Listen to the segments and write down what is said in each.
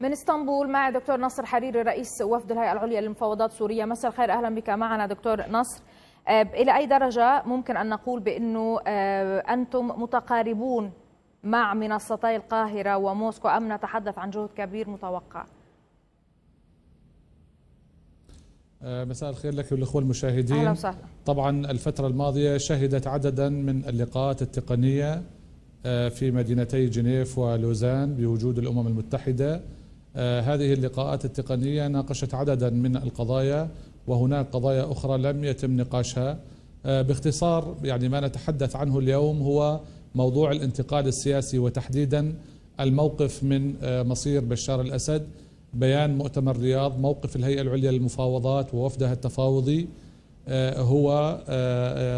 من اسطنبول مع دكتور نصر حريري رئيس وفد الهيئه العليا للمفاوضات سوريا مساء الخير اهلا بك معنا دكتور نصر آه، الى اي درجه ممكن ان نقول بانه آه، انتم متقاربون مع منصتي القاهره وموسكو ام نتحدث عن جهد كبير متوقع آه، مساء الخير لك والاخوه المشاهدين اهلا وسهلا طبعا الفتره الماضيه شهدت عددا من اللقاءات التقنيه في مدينتي جنيف ولوزان بوجود الامم المتحده آه، هذه اللقاءات التقنية ناقشت عددا من القضايا وهناك قضايا أخرى لم يتم نقاشها آه، باختصار يعني ما نتحدث عنه اليوم هو موضوع الانتقال السياسي وتحديدا الموقف من آه، مصير بشار الأسد بيان مؤتمر رياض موقف الهيئة العليا للمفاوضات ووفدها التفاوضي هو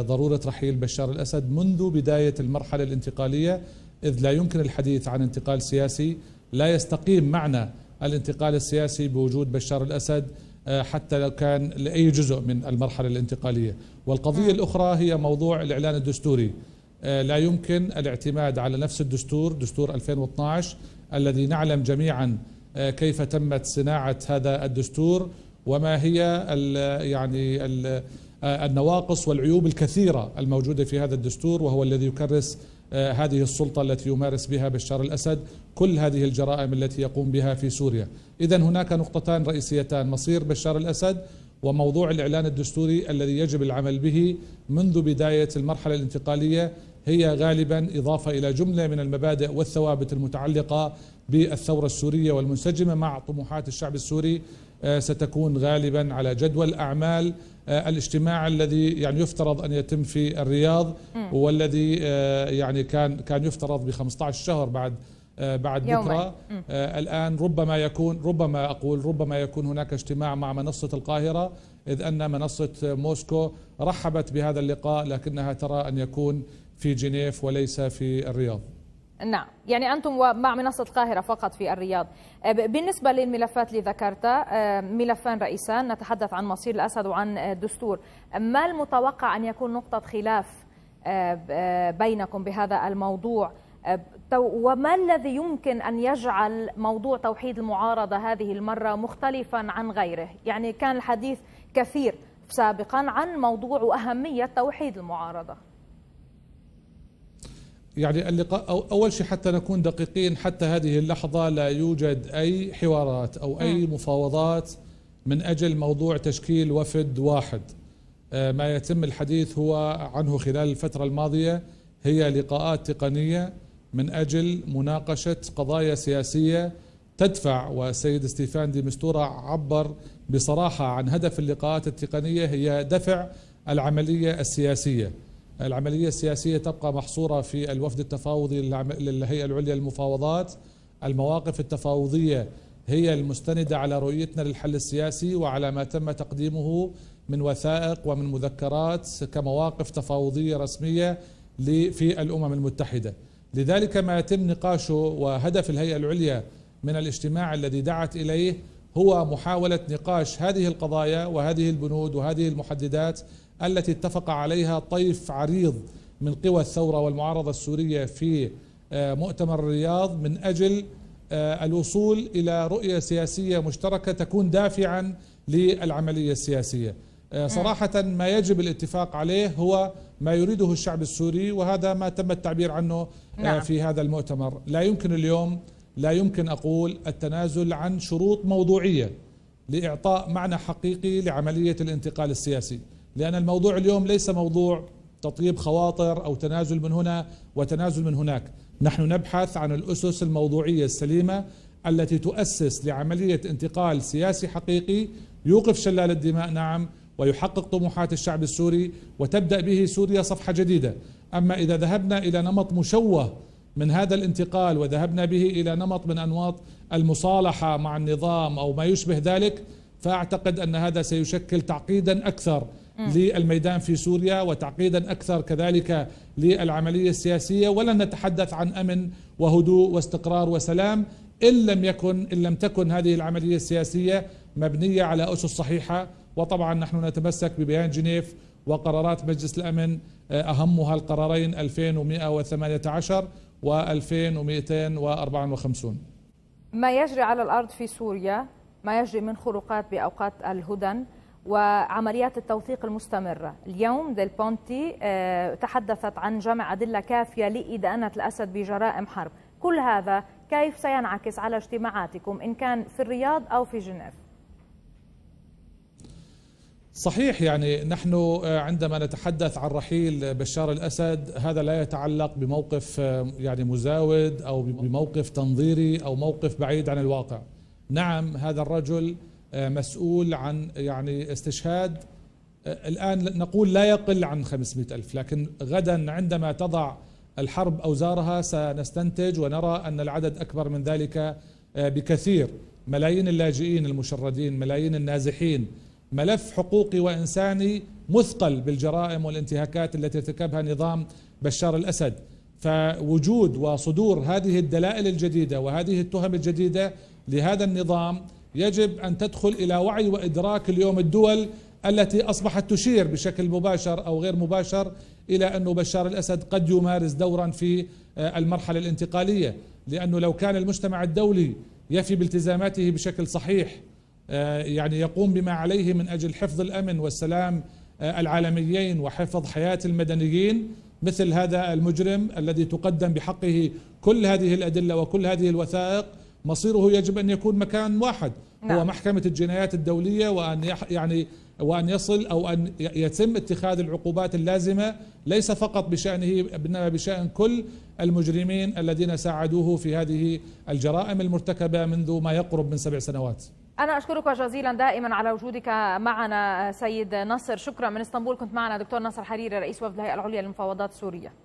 ضرورة رحيل بشار الأسد منذ بداية المرحلة الانتقالية إذ لا يمكن الحديث عن انتقال سياسي لا يستقيم معنى الانتقال السياسي بوجود بشار الأسد آه، حتى لو كان لأي جزء من المرحلة الانتقالية والقضية نعم. الأخرى هي موضوع الإعلان الدستوري آه، لا يمكن الاعتماد على نفس الدستور دستور 2012 الذي نعلم جميعا آه، كيف تمت صناعة هذا الدستور وما هي ال يعني الـ النواقص والعيوب الكثيرة الموجودة في هذا الدستور وهو الذي يكرس آه، هذه السلطة التي يمارس بها بشار الأسد كل هذه الجرائم التي يقوم بها في سوريا إذا هناك نقطتان رئيسيتان مصير بشار الأسد وموضوع الإعلان الدستوري الذي يجب العمل به منذ بداية المرحلة الانتقالية هي غالبا إضافة إلى جملة من المبادئ والثوابت المتعلقة بالثورة السورية والمنسجمة مع طموحات الشعب السوري آه، ستكون غالبا على جدول أعمال آه، الاجتماع الذي يعني يفترض ان يتم في الرياض والذي آه، يعني كان كان يفترض ب 15 شهر بعد آه، بعد بكره الان ربما يكون ربما اقول ربما يكون هناك اجتماع مع منصه القاهره اذ ان منصه موسكو رحبت بهذا اللقاء لكنها ترى ان يكون في جنيف وليس في الرياض نعم يعني أنتم مع منصة القاهرة فقط في الرياض أه، بالنسبة للملفات اللي ذكرتها أه، ملفان رئيسان نتحدث عن مصير الأسد وعن الدستور أه، ما المتوقع أن يكون نقطة خلاف بينكم بهذا الموضوع وما الذي يمكن أن يجعل موضوع توحيد المعارضة هذه المرة مختلفا عن غيره يعني كان الحديث كثير سابقا عن موضوع وأهمية توحيد المعارضة يعني اللقاء أو أول شيء حتى نكون دقيقين حتى هذه اللحظة لا يوجد أي حوارات أو أي نعم. مفاوضات من أجل موضوع تشكيل وفد واحد آه، ما يتم الحديث هو عنه خلال الفترة الماضية هي لقاءات تقنية من أجل مناقشة قضايا سياسية تدفع والسيد ستيفان دي مستورة عبر بصراحة عن هدف اللقاءات التقنية هي دفع العملية السياسية العملية السياسية تبقى محصورة في الوفد التفاوضي للهيئة العليا للمفاوضات المواقف التفاوضية هي المستندة على رؤيتنا للحل السياسي وعلى ما تم تقديمه من وثائق ومن مذكرات كمواقف تفاوضية رسمية في الأمم المتحدة لذلك ما يتم نقاشه وهدف الهيئة العليا من الاجتماع الذي دعت إليه هو محاولة نقاش هذه القضايا وهذه البنود وهذه المحددات التي اتفق عليها طيف عريض من قوى الثورة والمعارضة السورية في آه، مؤتمر الرياض من أجل آه، الوصول إلى رؤية سياسية مشتركة تكون دافعا للعملية السياسية آه، صراحة ما يجب الاتفاق عليه هو ما يريده الشعب السوري وهذا ما تم التعبير عنه نعم. في هذا المؤتمر لا يمكن اليوم لا يمكن أقول التنازل عن شروط موضوعية لإعطاء معنى حقيقي لعملية الانتقال السياسي لأن الموضوع اليوم ليس موضوع تطيب خواطر أو تنازل من هنا وتنازل من هناك نحن نبحث عن الأسس الموضوعية السليمة التي تؤسس لعملية انتقال سياسي حقيقي يوقف شلال الدماء نعم ويحقق طموحات الشعب السوري وتبدأ به سوريا صفحة جديدة أما إذا ذهبنا إلى نمط مشوه من هذا الانتقال وذهبنا به إلى نمط من أنواط المصالحة مع النظام أو ما يشبه ذلك فأعتقد أن هذا سيشكل تعقيدا أكثر للميدان في سوريا وتعقيدا أكثر كذلك للعملية السياسية ولن نتحدث عن أمن وهدوء واستقرار وسلام إن لم يكن إن لم تكن هذه العملية السياسية مبنية على أسس صحيحة وطبعا نحن نتمسك ببيان جنيف وقرارات مجلس الأمن آه، أهمها القرارين 2118 و2254 ما يجري على الأرض في سوريا ما يجري من خروقات بأوقات الهدن وعمليات التوثيق المستمرة اليوم ديل بونتي آه، تحدثت عن جمع أدلة كافية لإدانة الأسد بجرائم حرب كل هذا كيف سينعكس على اجتماعاتكم إن كان في الرياض أو في جنيف صحيح يعني نحن آه، عندما نتحدث عن رحيل بشار الاسد هذا لا يتعلق بموقف آه، يعني مزاود او بموقف تنظيري او موقف بعيد عن الواقع. نعم هذا الرجل آه، مسؤول عن يعني استشهاد آه، الآن نقول لا يقل عن 500 ألف لكن غدا عندما تضع الحرب أوزارها سنستنتج ونرى أن العدد أكبر من ذلك آه، بكثير ملايين اللاجئين المشردين ملايين النازحين ملف حقوقي وإنساني مثقل بالجرائم والانتهاكات التي ارتكبها نظام بشار الأسد فوجود وصدور هذه الدلائل الجديدة وهذه التهم الجديدة لهذا النظام يجب أن تدخل إلى وعي وإدراك اليوم الدول التي أصبحت تشير بشكل مباشر أو غير مباشر إلى أن بشار الأسد قد يمارس دورا في آه، المرحلة الانتقالية لأنه لو كان المجتمع الدولي يفي بالتزاماته بشكل صحيح آه، يعني يقوم بما عليه من أجل حفظ الأمن والسلام آه، العالميين وحفظ حياة المدنيين مثل هذا المجرم الذي تقدم بحقه كل هذه الأدلة وكل هذه الوثائق مصيره يجب أن يكون مكان واحد نعم. هو محكمة الجنايات الدولية وأن يعني وأن يصل أو أن يتم اتخاذ العقوبات اللازمة ليس فقط بشأنه إنما بشأن كل المجرمين الذين ساعدوه في هذه الجرائم المرتكبة منذ ما يقرب من سبع سنوات أنا أشكرك جزيلا دائما على وجودك معنا سيد نصر شكرا من اسطنبول كنت معنا دكتور نصر حريري رئيس وفد الهيئة العليا للمفاوضات السورية